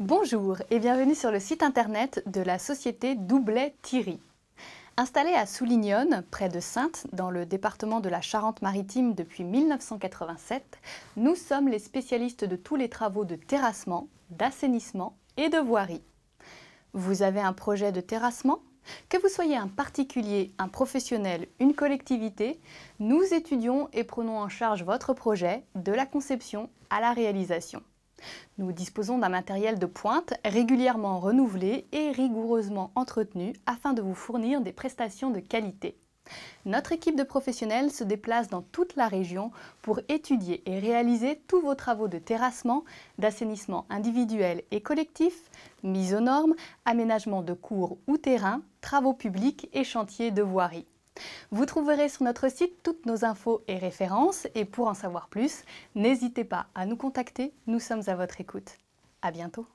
Bonjour et bienvenue sur le site internet de la société Doublet-Thierry. Installée à Soulignonne, près de Saintes, dans le département de la Charente-Maritime depuis 1987, nous sommes les spécialistes de tous les travaux de terrassement, d'assainissement et de voirie. Vous avez un projet de terrassement que vous soyez un particulier, un professionnel, une collectivité, nous étudions et prenons en charge votre projet de la conception à la réalisation. Nous disposons d'un matériel de pointe régulièrement renouvelé et rigoureusement entretenu afin de vous fournir des prestations de qualité. Notre équipe de professionnels se déplace dans toute la région pour étudier et réaliser tous vos travaux de terrassement, d'assainissement individuel et collectif, mise aux normes, aménagement de cours ou terrains, travaux publics et chantiers de voirie. Vous trouverez sur notre site toutes nos infos et références et pour en savoir plus, n'hésitez pas à nous contacter, nous sommes à votre écoute. À bientôt.